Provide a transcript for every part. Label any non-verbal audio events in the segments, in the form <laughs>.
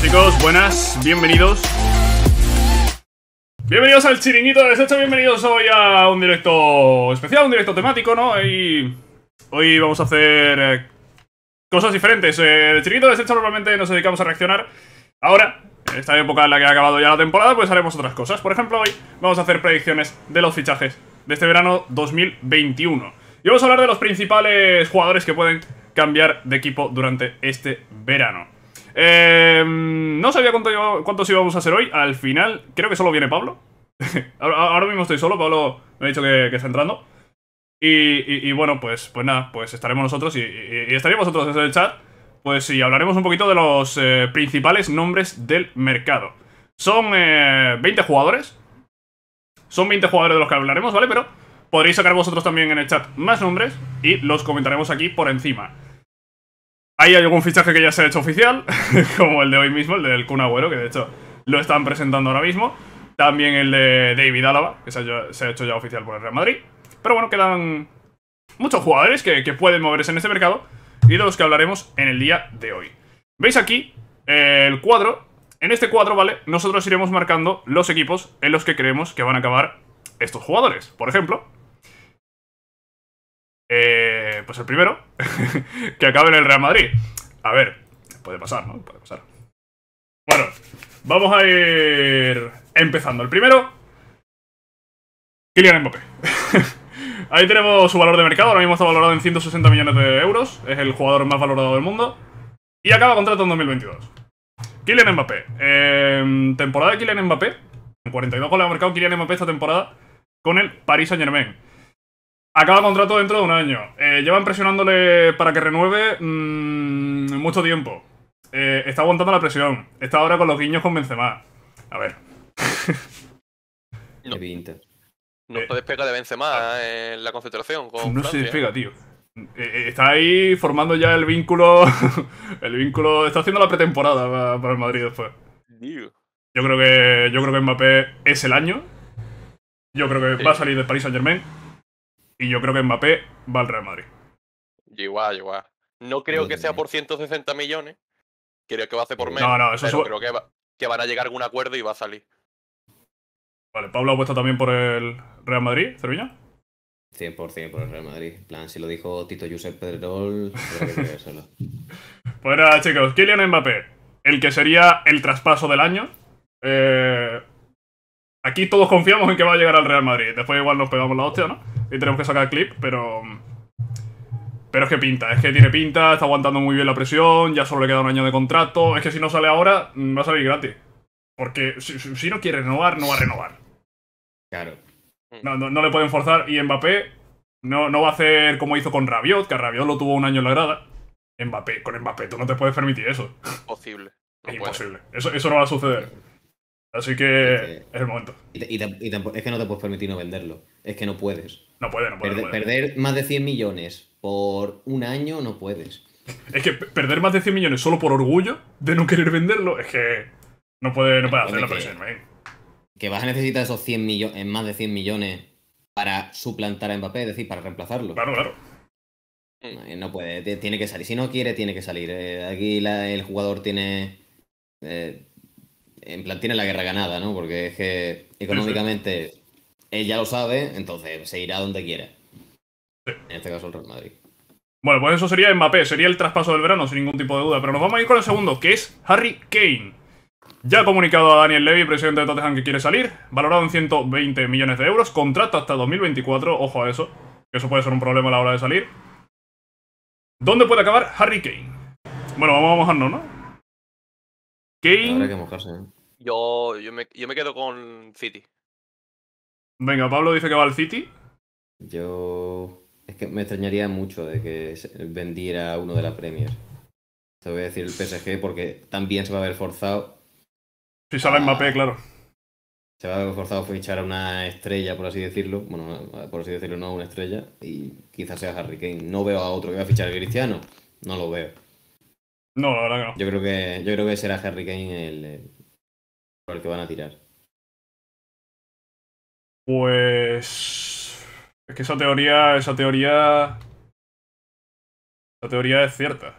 chicos, buenas, bienvenidos. Bienvenidos al chiringuito de desecho, bienvenidos hoy a un directo especial, un directo temático, ¿no? hoy vamos a hacer eh, cosas diferentes. Eh, el chiringuito de desecho normalmente nos dedicamos a reaccionar. Ahora, en esta época en la que ha acabado ya la temporada, pues haremos otras cosas. Por ejemplo, hoy vamos a hacer predicciones de los fichajes de este verano 2021. Y vamos a hablar de los principales jugadores que pueden cambiar de equipo durante este verano. Em, no sabía cuántos íbamos a hacer hoy. Al final, creo que solo viene Pablo. <laughs> ahora, mismo estoy solo, Pablo me ha dicho que, está entrando. Y, bueno, pues, pues nada, pues estaremos nosotros y, y estaréis vosotros en el chat. Pues y hablaremos un poquito de los eh, principales nombres del mercado. Son eh, 20 jugadores. Son 20 jugadores de los que hablaremos, ¿vale? Pero podréis sacar vosotros también en el chat más nombres y los comentaremos aquí por encima. Hay algún fichaje que ya se ha hecho oficial, <laughs> como el de hoy mismo, el del Kun Agüero, que de hecho lo están presentando ahora mismo. También el de David Álava, que se ha, hecho ya oficial por el Real Madrid. Pero bueno, quedan muchos jugadores que, que pueden moverse en este mercado y de los que hablaremos en el día de hoy. Veis aquí eh, el cuadro. En este cuadro, ¿vale? Nosotros iremos marcando los equipos en los que creemos que van a acabar estos jugadores. Por ejemplo, eh, pues el primero, <laughs> que acabe en el Real Madrid. A ver, puede pasar, ¿no? Puede pasar. Bueno, vamos a ir empezando. El primero, Kylian Mbappé. <laughs> Ahí tenemos su valor de mercado, ahora mismo está valorado en 160 millones de euros, es el jugador más valorado del mundo. Y acaba contrato en 2022. Kylian Mbappé. Em, temporada de Kylian Mbappé. En 42 goles ha marcado Kylian Mbappé esta temporada con el Paris Saint Germain. Acaba contrato dentro de un año. Eh, llevan presionándole para que renueve mm, mucho tiempo. Eh, está aguantando la presión. Está ahora con los guiños con Benzema. A ver. no. no eh. se despega de Benzema ah. en la concentración. Con no se despega, tío. Está ahí formando ya el vínculo. <laughs> el vínculo. Está haciendo la pretemporada para el Madrid después. Yo creo que. Yo creo que Mbappé es el año. Yo creo que va a salir de Paris Saint Germain. Y yo creo que Mbappé va al Real Madrid. Igual, igual. No creo que sea por 160 millones. Creo que va a hacer por menos. No, no, eso pero creo que, que, van a llegar a algún acuerdo y va a salir. Vale, Pablo ha puesto también por el Real Madrid, Cerviña. 100% por el Real Madrid. plan, si lo dijo Tito Josep Pedrol. creo <laughs> pues nada, chicos, Kylian Mbappé, el que sería el traspaso del año. Eh, aquí todos confiamos en que va a llegar al Real Madrid. Después igual nos pegamos la hostia, ¿no? Y tenemos que sacar clip, pero... Pero es que pinta, es que tiene pinta, está aguantando muy bien la presión, ya solo le queda un año de contrato. Es que si no sale ahora, mm, va a salir gratis. Porque si, no quiere renovar, no va a renovar. Claro. Mm. No, le pueden forzar. Y Mbappé no, no va a hacer como hizo con Rabiot, que a Rabiot lo tuvo un año en la grada. Mbappé, con Mbappé, tú no te puedes permitir eso. Imposible. Imposible. Eso, no va a suceder. Así que es el momento. y, es que no te puedes permitir no venderlo. Es que no puedes. No puede, no puede, perder, más de 100 millones por un año no puedes. Es que perder más de 100 millones solo por orgullo de no querer venderlo, es que no puede, hacer la presión. Que vas a necesitar esos 100 millones, eh, más de 100 millones para suplantar a Mbappé, es decir, para reemplazarlo. Claro, claro. Eh, no puede, tiene que salir. Si no quiere, tiene que salir. Eh, aquí el jugador tiene. en plan, tiene la guerra ganada, ¿no? Porque es que económicamente él ya lo sabe, entonces se irá donde quiera. En este caso el Real Madrid. Bueno, pues eso sería Mbappé, sería el traspaso del verano, sin ningún tipo de duda. Pero nos vamos a ir con el segundo, que es Harry Kane. Ya ha comunicado a Daniel Levy, presidente de Tottenham, que quiere salir, valorado en 120 millones de euros, contrato hasta 2024, ojo a eso, que eso puede ser un problema a la hora de salir. ¿Dónde puede acabar Harry Kane? Bueno, vamos a mojarnos, ¿no? Kane... que mojarse, ¿eh? Yo, yo, me, yo me quedo con City. Venga, Pablo dice que va al City. Yo. Es que me extrañaría mucho de que vendiera uno de la Premier. Te voy a decir el PSG porque también se va a haber forzado. Si sale en Mbappé, ah. claro. Se va a haber forzado a fichar a una estrella, por así decirlo. Bueno, por así decirlo, no una estrella. Y quizás sea Harry Kane. No veo a otro que va a fichar a Cristiano. No lo veo. No, la verdad no. Yo creo que, yo creo que será Harry Kane el, el que van a tirar. Pues. Es que esa teoría. Esa teoría. Esa teoría es cierta.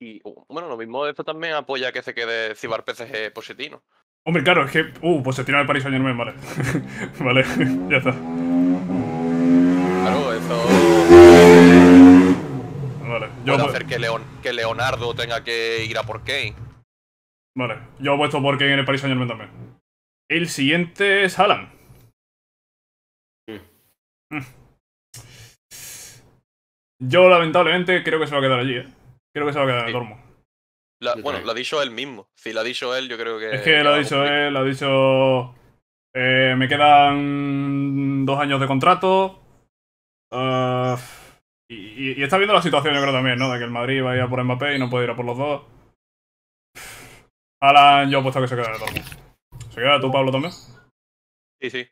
Y bueno, lo mismo esto también apoya que se quede Cibar PSG positino Hombre, claro, es que. Uh, pues tiene el Paris Saint Germain, vale. <laughs> vale, <laughs> ya está. Claro, eso. Vale, yo. Puede hacer que, león que Leonardo tenga que ir a por Kane. Vale, yo puesto por Kane en el París Saint Germain también. El siguiente es Alan. Mm. Mm. Yo lamentablemente creo que se va a quedar allí, ¿eh? Creo que se va a quedar en el Dormo. bueno, lo ha dicho él mismo. Si lo ha dicho él, yo creo que. Es que lo ha dicho él, lo ha dicho. Eh, me quedan dos años de contrato. Ah, y, está viendo la situación, yo creo también, ¿no? De que el Madrid va a ir por Mbappé y no puede ir a por los dos. Alan, yo he puesto que se queda el dormo. ¿Se queda tú, Pablo, también? Sí, sí.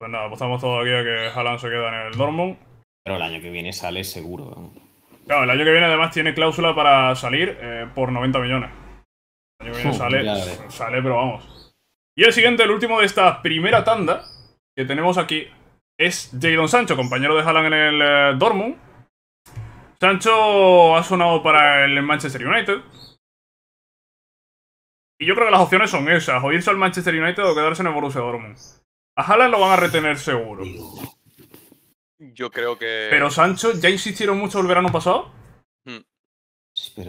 Pues nada, apostamos todos aquí a que Haaland se queda en el Dortmund. Pero el año que viene sale seguro. Claro, el año que viene además tiene cláusula para salir eh, por 90 millones. El año que viene sale, sale, pero vamos. Y el siguiente, el último de esta primera tanda que tenemos aquí es Jadon Sancho, compañero de Haaland en el eh, Dortmund. Sancho ha sonado para el Manchester United. Y yo creo que las opciones son esas, o irse al Manchester United o quedarse en el Borussia Dortmund. A Haaland lo van a retener seguro. Yo creo que... Pero Sancho, ¿ya insistieron mucho el verano pasado? Hmm.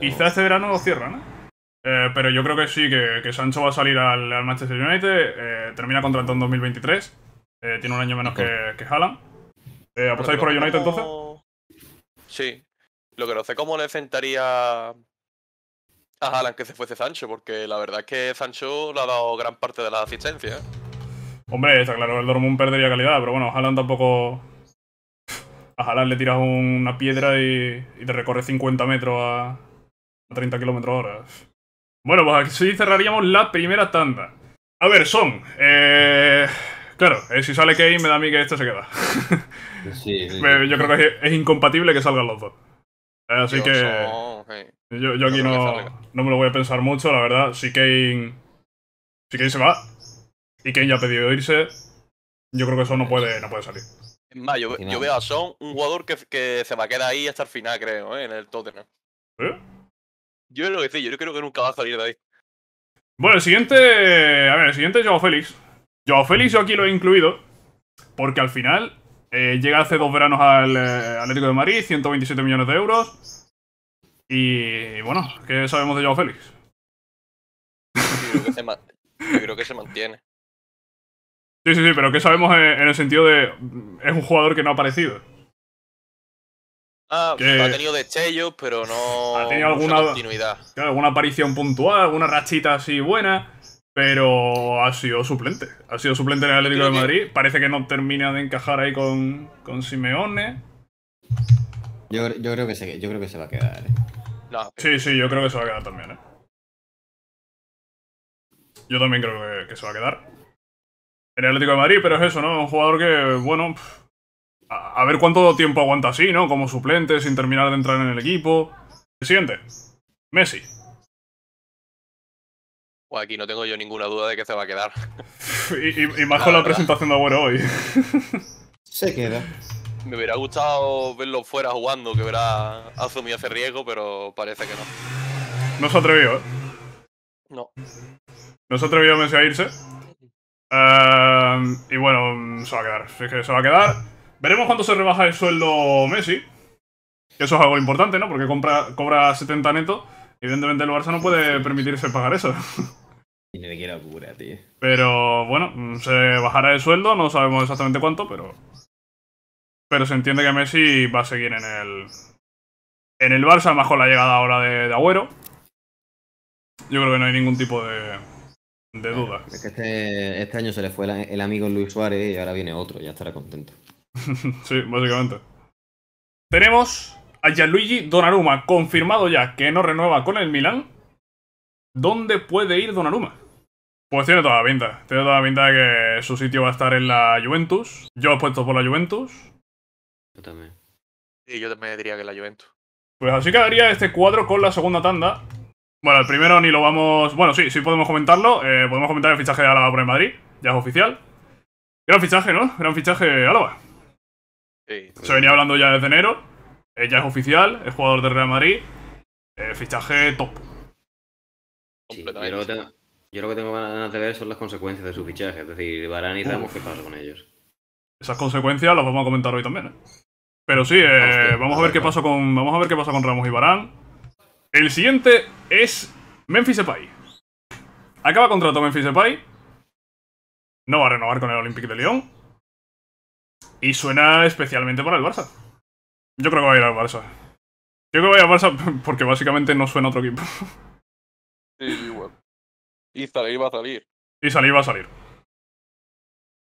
Quizá este verano lo cierran, ¿no? ¿eh? Eh, pero yo creo que sí, que, Sancho va a salir al, Manchester United, eh, termina contrato en 2023, tiene un año menos que, que Haaland. ¿Apostáis por el United entonces? Sí. Lo que no sé cómo le sentaría a Haaland que se fuese Sancho, porque la verdad es que Sancho le ha dado gran parte de la asistencia ¿eh? Hombre, está claro, el Dortmund perdería calidad, pero bueno, Haaland tampoco... A le tiras una piedra y, te recorre 50 metros a, 30 kilómetros horas Bueno, pues así cerraríamos la primera tanda. A ver, son... Eh, claro, eh, si sale Kane me da a mí que este se queda. <laughs> Yo creo que es, incompatible que salgan los dos. Así que... Yo, aquí no, me lo voy a pensar mucho, la verdad. Si Kane, si Kane se va y Kane ya ha pedido irse, yo creo que eso no puede, no puede salir. Es más, yo, veo a Son un jugador que, se va a quedar ahí hasta el final, creo, ¿eh? en el Tottenham. ¿Eh? Yo lo que yo creo que nunca va a salir de ahí. Bueno, el siguiente. A ver, el siguiente es Joao Félix. Joao Félix yo aquí lo he incluido. Porque al final eh, llega hace dos veranos al eh, Atlético de Madrid, 127 millones de euros. Y bueno, ¿qué sabemos de Joao Félix? creo, que se mantiene. Sí, sí, sí, pero ¿qué sabemos en el sentido de. Es un jugador que no ha aparecido? Ah, ha tenido destellos, pero no. Ha tenido alguna. Continuidad. alguna aparición puntual, alguna rachita así buena, pero ha sido suplente. Ha sido suplente en el Atlético de Madrid. Parece que no termina de encajar ahí con, con Simeone. Yo, creo que se, yo creo que se va a quedar. ¿eh? sí, sí, yo creo que se va a quedar también, ¿eh? Yo también creo que, se va a quedar. En El Atlético de Madrid, pero es eso, ¿no? Un jugador que, bueno, a, ver cuánto tiempo aguanta así, ¿no? Como suplente, sin terminar de entrar en el equipo. El siguiente, Messi. Pues aquí no tengo yo ninguna duda de que se va a quedar. <laughs> y, más con la presentación de Agüero hoy. se queda. Me hubiera gustado verlo fuera jugando, que hubiera asumido ese riesgo, pero parece que no. No se atrevió, ¿eh? No. No se atrevió Messi a irse. Em, y bueno, se va a quedar. que se va a quedar. Veremos cuánto se rebaja el sueldo Messi. Eso es algo importante, ¿no? Porque compra, cobra 70 netos. Evidentemente el Barça no puede permitirse pagar eso. <laughs> Tiene que locura, tío. Pero bueno, se bajará el sueldo, no sabemos exactamente cuánto, pero pero se entiende que Messi va a seguir en el. En el Barça, mejor la llegada ahora de, Agüero. Yo creo que no hay ningún tipo de. duda. que este, este, año se le fue el, amigo Luis Suárez y ahora viene otro, ya estará contento. <laughs> sí, básicamente. Tenemos a Gianluigi Donnarumma, confirmado ya que no renueva con el Milan. ¿Dónde puede ir Donnarumma? Pues tiene toda la pinta. Tiene toda la pinta de que su sitio va a estar en la Juventus. Yo he puesto por la Juventus. Yo también. Sí, yo también diría que la Juventus. Pues así quedaría este cuadro con la segunda tanda. Bueno, el primero ni lo vamos. Bueno, sí, sí podemos comentarlo. Eh, podemos comentar el fichaje de Álava por el Madrid. Ya es oficial. Era un fichaje, ¿no? Era un fichaje Álava. Se venía hablando ya desde enero. Eh, ya es oficial. Es jugador de Real Madrid. Eh, fichaje top. yo, lo que tengo, yo, que tengo, ganas de ver son las consecuencias de su fichaje. Es decir, Baraniza, sabemos ¿qué pasa con ellos? Esas consecuencias las vamos a comentar hoy también, ¿eh? Pero sí, eh, vamos a ver qué pasa con. Vamos a ver qué pasa con Ramos y Barán. El siguiente es Memphis Depay. Acaba contrato Memphis Depay. No va a renovar con el Olympique de Lyon. Y suena especialmente para el Barça. Yo creo que va a ir al Barça. Yo creo que va a ir al Barça <laughs> porque básicamente no suena otro equipo. Sí, igual. Y salir va a salir. Y salir va a salir.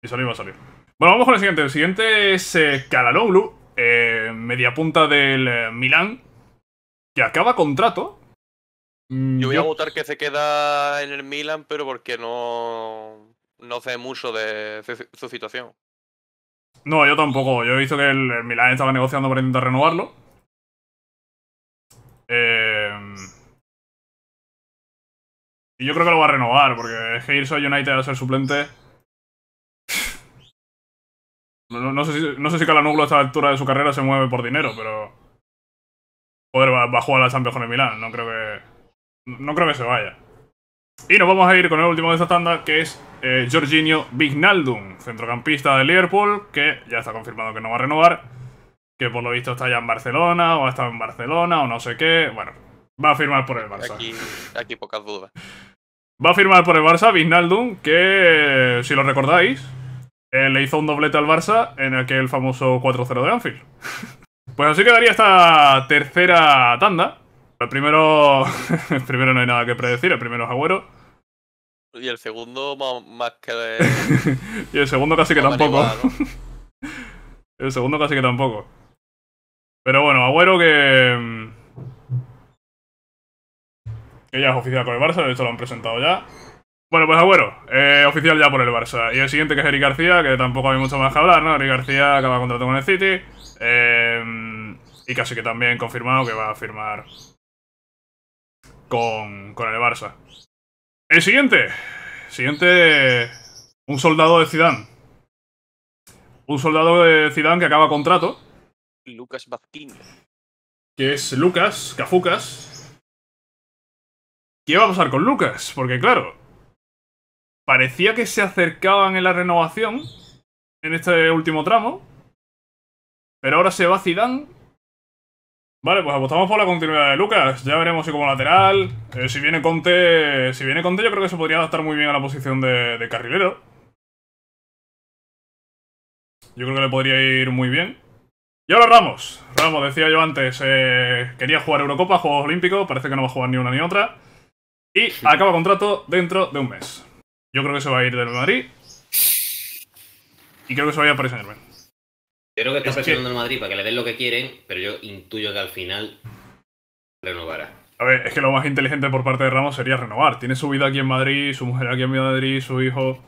Y salir va a salir. Bueno, vamos con el siguiente. El siguiente es eh, eh mediapunta media punta del Milan, eh, Milán, que acaba contrato. Mm, yo voy a votar que se queda en el Milan, pero porque no, no sé mucho de su, situación. No, yo tampoco. Yo he visto que el, Milan estaba negociando para intentar renovarlo. Eh, y yo creo que lo va a renovar, porque es que United a ser suplente no, sé, si, no sé si a esta altura de su carrera se mueve por dinero, pero... Joder, va, a jugar la Champions con el no creo que... No creo que se vaya. Y nos vamos a ir con el último de esta tanda, que es eh, Jorginho Vignaldum, centrocampista de Liverpool, que ya está confirmado que no va a renovar, que por lo visto está ya en Barcelona, o ha estado en Barcelona, o no sé qué. Bueno, va a firmar por el Barça. Aquí, aquí pocas dudas. Va a firmar por el Barça Vignaldum, que, si lo recordáis, eh, le hizo un doblete al Barça en aquel famoso 4-0 de Anfield. <laughs> pues así quedaría esta tercera tanda. El primero, <laughs> el primero no hay nada que predecir, el primero es Agüero. Y el segundo más que... De... <laughs> y el segundo casi que tampoco. el segundo casi que tampoco. Pero bueno, Agüero que... Mm, que ya es oficial con el Barça, de hecho lo han presentado ya. Bueno, pues Agüero, eh, oficial ya por el Barça. Y el siguiente que es Eric García, que tampoco hay mucho más que hablar, ¿no? Eric García acaba contrato con el City. Eh, y casi que también confirmado que va a firmar con, con, el Barça. El siguiente. Siguiente. Un soldado de Zidane. Un soldado de Zidane que acaba contrato. Lucas Bazquín. Que es Lucas, Cafucas. ¿Qué va a pasar con Lucas? Porque claro, parecía que se acercaban en la renovación en este último tramo. Pero ahora se va Vale, pues apostamos por la continuidad de Lucas. Ya veremos si como lateral. Eh, si viene Conte. Si viene Conte, yo creo que se podría adaptar muy bien a la posición de, carrilero. Yo creo que le podría ir muy bien. Y ahora Ramos. Ramos, decía yo antes, eh, quería jugar Eurocopa, Juegos Olímpicos, parece que no va a jugar ni una ni otra. Y acaba contrato dentro de un mes. Yo creo que se va a ir del Madrid. Y creo que se va a ir aparecer en Yo creo que está es en el Madrid para que le den lo que quieren, pero yo intuyo que al final renovará. A ver, es que lo más inteligente por parte de Ramos sería renovar. Tiene su vida aquí en Madrid, su mujer aquí en Madrid, su hijo,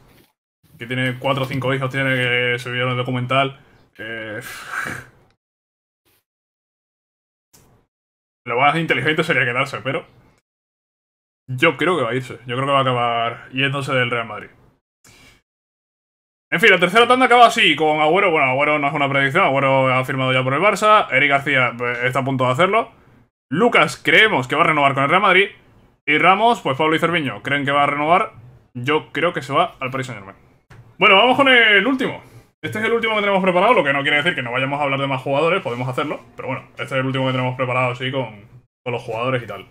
que tiene cuatro o cinco hijos, tiene que subir en el documental. <laughs> Lo más inteligente sería quedarse, pero yo creo que va a irse. Yo creo que va a acabar yéndose del Real Madrid. En fin, la tercera tanda acaba así, con Agüero. Bueno, Agüero no es una predicción, Agüero ha firmado ya por el Barça. Eric García pues, está a punto de hacerlo. Lucas creemos que va a renovar con el Real Madrid. Y Ramos, pues Pablo y Cerviño creen que va a renovar. Yo creo que se va al Paris Saint Germain. Bueno, vamos con el último. Este es el último que tenemos preparado, lo que no quiere decir que no vayamos a hablar de más jugadores, podemos hacerlo. Pero bueno, este es el último que tenemos preparado así con, con los jugadores y tal.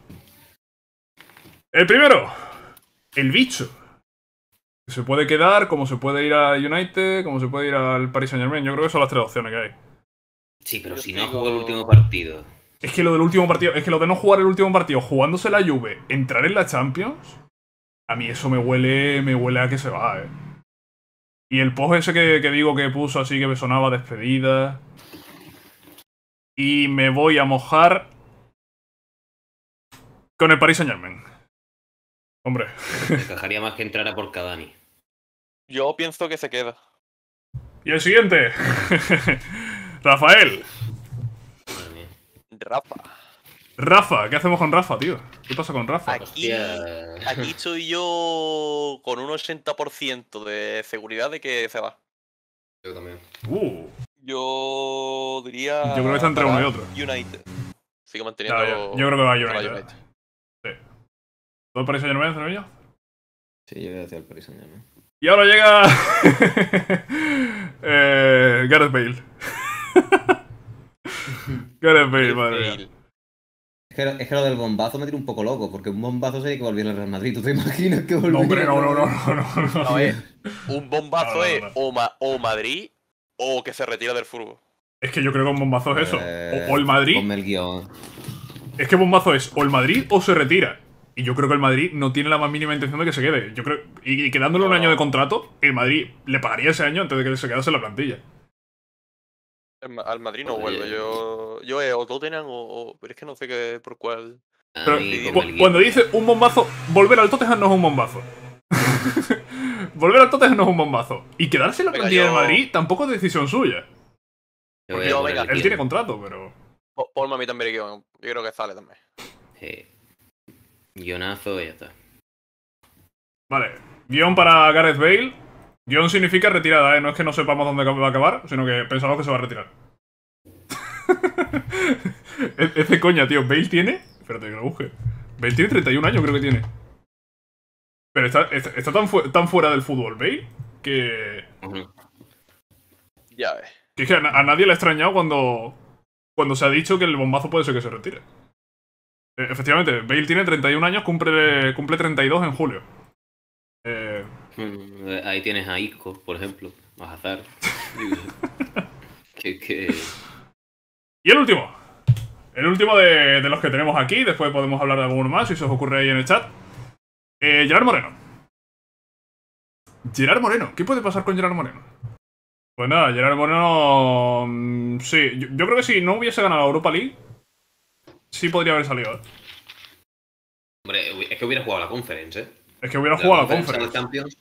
El primero, el bicho. Se puede quedar, como se puede ir a United, como se puede ir al Paris Saint Germain. Yo creo que son las tres opciones que hay. Sí, pero si no juego el último partido. Es que lo del último partido, es que lo de no jugar el último partido, jugándose la Juve, entrar en la Champions, a mí eso me huele, me huele a que se va, eh. Y el post ese que digo que puso así que me sonaba despedida. Y me voy a mojar con el Paris Saint Germain. Hombre. Me encajaría más que entrara por Kadani. Yo pienso que se queda. Y el siguiente. <laughs> Rafael. Rafa. Rafa, ¿qué hacemos con Rafa, tío? ¿Qué pasa con Rafa? Aquí, aquí estoy yo con un 80% de seguridad de que se va. Yo también. Uh. Yo diría. Yo creo que está entre uno y otro. United. Sigue manteniendo. Yo creo que va a United. United. Sí. ¿Todo el Paris Saint Germain, Sí, yo voy hacia el Paris Saint Germain. Y ahora llega. <laughs> eh, Gareth Bale. <laughs> Gareth Bale, madre mía. Es que, lo del bombazo me tiene un poco loco, porque un bombazo sería que volviera al Real Madrid. ¿Tú te imaginas que volviera? No, hombre, no, no, no, no, no. Eh, un bombazo es o, Madrid o que se retira del fútbol. Es que yo creo que un bombazo es eso. o, o, eh, el Madrid. Ponme el guión. Es que bombazo es o el Madrid o se retira. Y yo creo que el Madrid no tiene la más mínima intención de que se quede. Yo creo, y, quedándolo quedándole un año de contrato, el Madrid le pagaría ese año antes de que se quedase en la plantilla. al Madrid no vuelve. Yo, yo o Tottenham o, Pero es que no sé qué, por cuál. cuando dice un bombazo, volver al Tottenham no es un bombazo. <laughs> volver al Tottenham no es un bombazo. Y quedarse en la plantilla de Madrid tampoco es decisión suya. él tiene contrato, pero. a mí también, yo creo que sale también. Sí. Guionazo y ya está. Vale. Guión para Gareth Bale. Guión significa retirada, ¿eh? No es que no sepamos dónde va a acabar, sino que pensamos que se va a retirar. <laughs> es, de coña, tío. Bale tiene... Espérate que lo busque. Bale tiene 31 años, creo que tiene. Pero está, tan, fuera del fútbol, Bale, que... Ya ves. Que es que a, a nadie le ha extrañado cuando, cuando se ha dicho que el bombazo puede ser que se retire. Eh, efectivamente, Bale tiene 31 años, cumple, cumple 32 en julio. Eh, mm, ahí tienes a Isco, por ejemplo, a <laughs> Y el último. El último de, los que tenemos aquí, después podemos hablar de alguno más si se os ocurre ahí en el chat. Eh, Gerard Moreno. Gerard Moreno, ¿qué puede pasar con Gerard Moreno? Pues nada, Gerard Moreno... Mm, sí, yo, creo que si no hubiese ganado la Europa League, sí podría haber salido. Hombre, es que hubiera jugado la conference, ¿eh? Es que hubiera jugado la conference.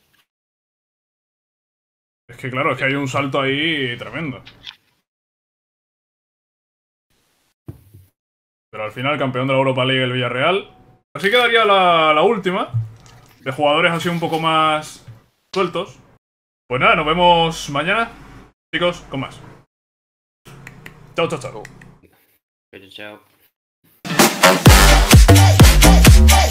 Es que claro, es que hay un salto ahí tremendo. Pero al final, campeón de la Europa League el Villarreal. Así quedaría la, última. De jugadores así un poco más sueltos. Pues nada, nos vemos mañana, chicos, con más. Chao, chao, chao. Chao, chao. Hey.